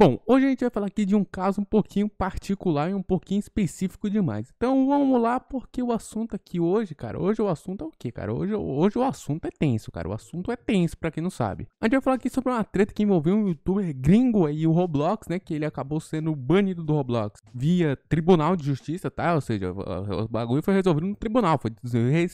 Bom, hoje a gente vai falar aqui de um caso um pouquinho particular e um pouquinho específico demais. Então vamos lá, porque o assunto aqui hoje, cara, hoje o assunto é o quê, cara? Hoje, hoje o assunto é tenso, cara. O assunto é tenso, pra quem não sabe. A gente vai falar aqui sobre uma treta que envolveu um youtuber gringo aí, o Roblox, né? Que ele acabou sendo banido do Roblox via Tribunal de Justiça, tá? Ou seja, o bagulho foi resolvido no tribunal, foi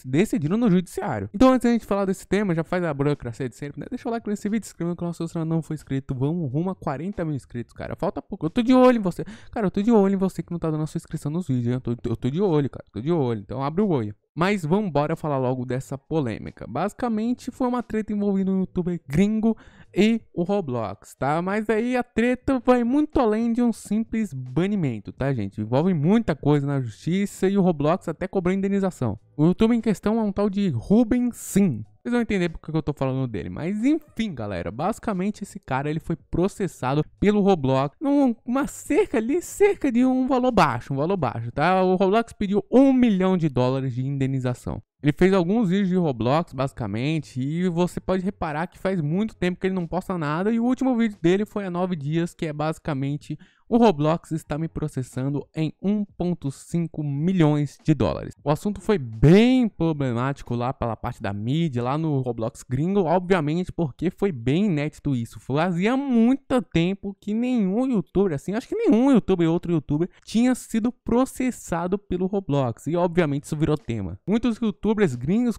decidido no judiciário. Então antes da gente falar desse tema, já faz a burocracia de sempre, né? Deixa o like nesse vídeo, se inscreva no canal se você não for inscrito. Vamos rumo a 40 mil inscritos cara. Falta pouco. Eu tô de olho em você. Cara, eu tô de olho em você que não tá dando a sua inscrição nos vídeos. Eu tô, eu tô de olho, cara. Eu tô de olho. Então abre o olho. Mas vamos embora falar logo dessa polêmica. Basicamente foi uma treta envolvendo um youtuber gringo e o Roblox, tá? Mas aí a treta vai muito além de um simples banimento, tá, gente? Envolve muita coisa na justiça e o Roblox até cobrou indenização. O youtuber em questão é um tal de Ruben Sim. Vocês vão entender porque eu tô falando dele, mas enfim, galera, basicamente esse cara ele foi processado pelo Roblox numa cerca ali, cerca de um valor baixo, um valor baixo, tá? O Roblox pediu um milhão de dólares de indenização indenização. Ele fez alguns vídeos de Roblox, basicamente, e você pode reparar que faz muito tempo que ele não posta nada, e o último vídeo dele foi há nove dias, que é basicamente o Roblox está me processando em 1.5 milhões de dólares. O assunto foi bem problemático lá pela parte da mídia, lá no Roblox gringo, obviamente porque foi bem inédito isso. Fazia muito tempo que nenhum youtuber, assim, acho que nenhum youtuber outro youtuber tinha sido processado pelo Roblox. E obviamente isso virou tema. Muitos youtubers gringos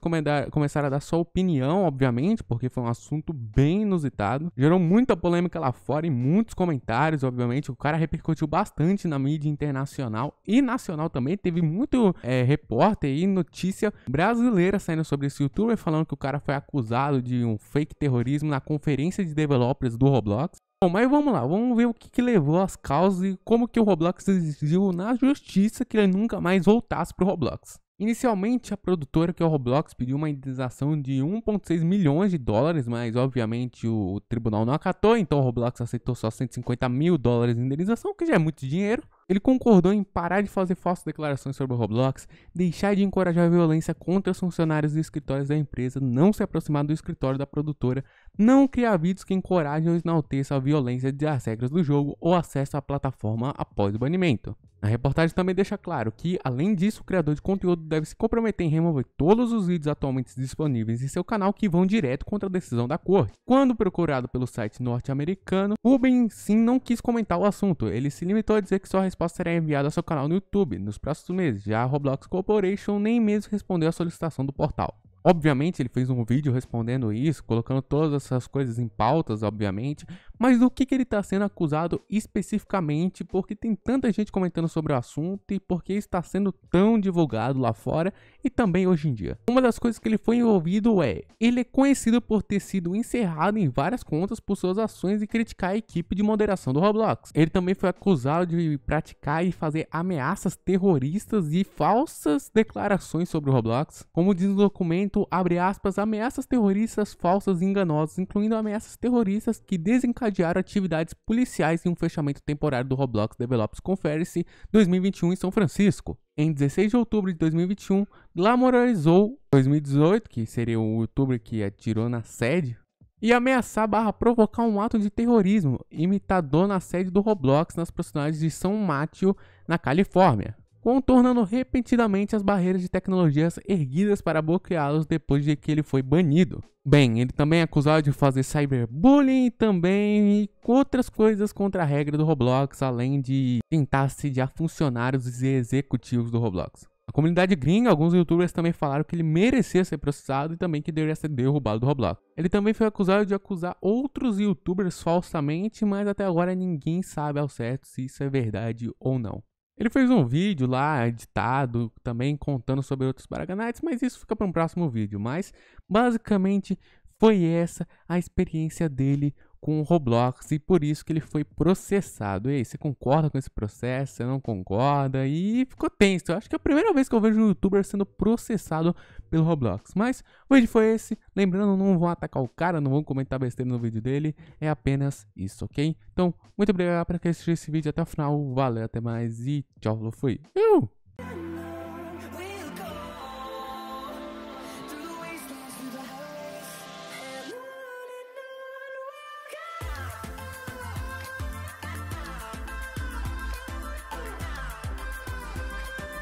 começaram a dar sua opinião, obviamente, porque foi um assunto bem inusitado. Gerou muita polêmica lá fora e muitos comentários, obviamente. O cara repercutiu bastante na mídia internacional e nacional também. Teve muito é, repórter e notícia brasileira saindo sobre esse youtuber, falando que o cara foi acusado de um fake terrorismo na conferência de developers do Roblox. Bom, mas vamos lá, vamos ver o que, que, levou às causas e como que o Roblox exigiu na justiça que ele nunca mais voltasse pro Roblox. Inicialmente, a produtora, que é o Roblox, pediu uma indenização de 1,6 milhões de dólares, mas obviamente o, tribunal não acatou, então o Roblox aceitou só 150 mil dólares de indenização, que já é muito dinheiro. Ele concordou em parar de fazer falsas declarações sobre o Roblox, deixar de encorajar a violência contra os funcionários e escritórios da empresa, não se aproximar do escritório da produtora, não criar vídeos que encorajam ou enalteçam a violência das regras do jogo ou acesso à plataforma após o banimento. A reportagem também deixa claro que, além disso, o criador de conteúdo deve se comprometer em remover todos os vídeos atualmente disponíveis em seu canal que vão direto contra a decisão da corte. Quando procurado pelo site norte-americano, Ruben Sim não quis comentar o assunto. Ele se limitou a dizer que sua resposta será enviada ao seu canal no YouTube nos próximos meses. Já a Roblox Corporation nem mesmo respondeu à solicitação do portal. Obviamente ele fez um vídeo respondendo isso, colocando todas essas coisas em pautas, obviamente, mas do que, que ele está sendo acusado especificamente? Porque tem tanta gente comentando sobre o assunto e porque está sendo tão divulgado lá fora e também hoje em dia. Uma das coisas que ele foi envolvido é, ele é conhecido por ter sido encerrado em várias contas por suas ações e criticar a equipe de moderação do Roblox. Ele também foi acusado de praticar e fazer ameaças terroristas e falsas declarações sobre o Roblox. Como diz no documento, abre aspas, ameaças terroristas falsas e enganosas, incluindo ameaças terroristas que desencadeiam desencadearam atividades policiais e um fechamento temporário do Roblox Developers Conference 2021 em São Francisco. Em 16 de outubro de 2021, glamorizou 2018, que seria o outubro que atirou na sede, e ameaçar barra provocar um ato de terrorismo imitador na sede do Roblox nas proximidades de São Mateo, na Califórnia contornando repentinamente as barreiras de tecnologias erguidas para bloqueá-los depois de que ele foi banido. Bem, ele também é acusado de fazer cyberbullying também e outras coisas contra a regra do Roblox, além de tentar assediar funcionários e executivos do Roblox. A comunidade gringa, alguns youtubers também falaram que ele merecia ser processado e também que deveria ser derrubado do Roblox. Ele também foi acusado de acusar outros youtubers falsamente, mas até agora ninguém sabe ao certo se isso é verdade ou não. Ele fez um vídeo lá, editado, também contando sobre outros Baraganites, mas isso fica para um próximo vídeo. Mas, basicamente, foi essa a experiência dele com o Roblox e por isso que ele foi processado. E aí, você concorda com esse processo? Você não concorda? E ficou tenso. Eu acho que é a primeira vez que eu vejo um youtuber sendo processado pelo Roblox. Mas o vídeo foi esse. Lembrando, não vão atacar o cara, não vão comentar besteira no vídeo dele. É apenas isso, ok? Então, muito obrigado por assistir esse vídeo até o final. Valeu, até mais e tchau, fui.